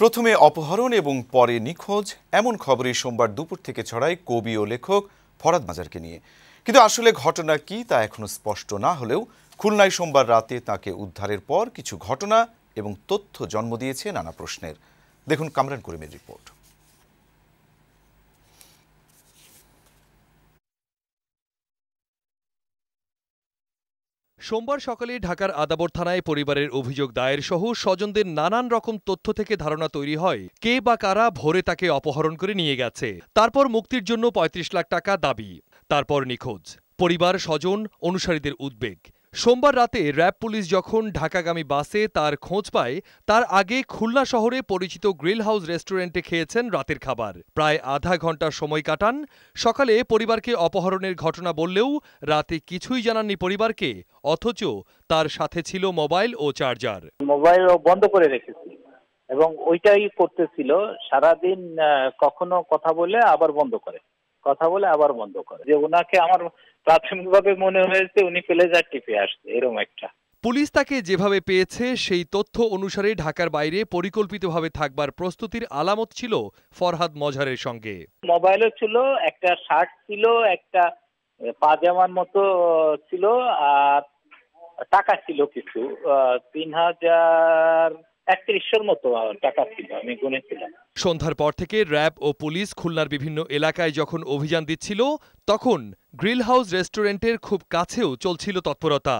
প্রথমে অপহরণ এবং পরে নিখোঁজ এমন খবরে সোমবার দুপুর থেকে ছড়ায় কবি ও লেখক ফরাদ মাজারকে নিয়ে কিন্তু আসলে ঘটনা কি তা এখনও স্পষ্ট না হলেও খুলনায় সোমবার রাতে তাকে উদ্ধারের পর কিছু ঘটনা এবং তথ্য জন্ম দিয়েছে নানা প্রশ্নের দেখুন কামরান করিমের রিপোর্ট সোমবার সকালে ঢাকার আদাবর থানায় পরিবারের অভিযোগ দায়ের সহ স্বজনদের নানান রকম তথ্য থেকে ধারণা তৈরি হয় কে বা কারা ভোরে তাকে অপহরণ করে নিয়ে গেছে তারপর মুক্তির জন্য ৩৫ লাখ টাকা দাবি তারপর নিখোঁজ পরিবার স্বজন অনুসারীদের উদ্বেগ সোমবার রাতে র্যাব পুলিশ যখন ঢাকাগামী বাসে তার খোঁজ পায় তার আগে খুলনা শহরে পরিচিত গ্রিল হাউস রেস্টুরেন্টে খেয়েছেন রাতের খাবার প্রায় আধা ঘন্টা সময় কাটান সকালে পরিবারকে অপহরণের ঘটনা বললেও রাতে কিছুই জানাননি পরিবারকে অথচ তার সাথে ছিল মোবাইল ও চার্জার মোবাইল বন্ধ করে রেখেছি এবং ওইটাই করতেছিল সারাদিন কখনো কথা বলে আবার বন্ধ করে কথা বলে আবার বন্ধ করে যে ওনাকে আমার প্রাথমিকভাবে মনে হয়েছে উনি প্লেজার টিপে আসছে এরকম একটা পুলিশ তাকে যেভাবে পেয়েছে সেই তথ্য অনুসারে ঢাকার বাইরে পরিকল্পিতভাবে থাকবার প্রস্তুতির আলামত ছিল ফরহাদ মজহারের সঙ্গে মোবাইলও ছিল একটা শার্ট ছিল একটা পাজামার মতো ছিল আর টাকা ছিল কিছু তিন হাজার মতো টাকা ছিল আমি গুনেছিলাম সন্ধ্যার পর থেকে র্যাব ও পুলিশ খুলনার বিভিন্ন এলাকায় যখন অভিযান দিচ্ছিল তখন গ্রিল হাউস রেস্টুরেন্টের খুব কাছেও চলছিল তৎপরতা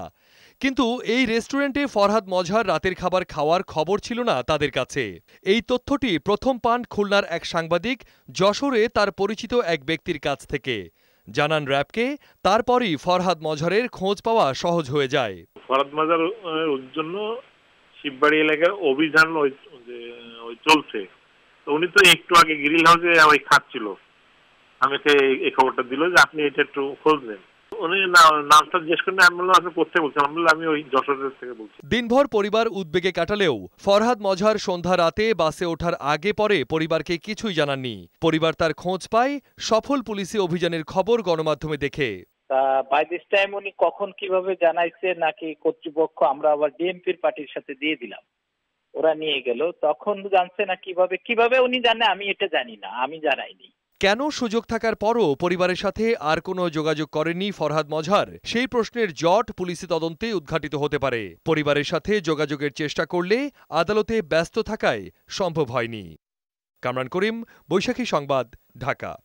কিন্তু এই রেস্টুরেন্টে ফরহাদ মজহার রাতের খাবার খাওয়ার খবর ছিল না তাদের কাছে এই তথ্যটি প্রথম পান খুলনার এক সাংবাদিক যশোরে তার পরিচিত এক ব্যক্তির কাছ থেকে জানান র্যাবকে তারপরই ফরহাদ মজহারের খোঁজ পাওয়া সহজ হয়ে যায় ফরহাদ জন্য শিববাড়ি এলাকার অভিযান ওই চলছে তো উনি তো একটু আগে গ্রিল হাউসে ওই খাচ্ছিল আমাকে এই খবরটা দিল যে আপনি এটা একটু খোঁজ নেন দিনভর পরিবার উদ্বেগে কাটালেও ফরহাদ মজহার সন্ধ্যা রাতে বাসে ওঠার আগে পরে পরিবারকে কিছুই জানাননি পরিবার তার খোঁজ পায় সফল পুলিশি অভিযানের খবর গণমাধ্যমে দেখে বাই দিস টাইম উনি কখন কিভাবে জানাইছে নাকি কর্তৃপক্ষ আমরা আবার ডিএমপির পার্টির সাথে দিয়ে দিলাম ওরা নিয়ে গেল তখন জানছে না কিভাবে কিভাবে উনি জানে আমি এটা জানি না আমি জানাইনি কেন সুযোগ থাকার পরও পরিবারের সাথে আর কোনো যোগাযোগ করেনি ফরহাদ মজহার সেই প্রশ্নের জট পুলিশি তদন্তে উদ্ঘাটিত হতে পারে পরিবারের সাথে যোগাযোগের চেষ্টা করলে আদালতে ব্যস্ত থাকায় সম্ভব হয়নি কামরান করিম বৈশাখী সংবাদ ঢাকা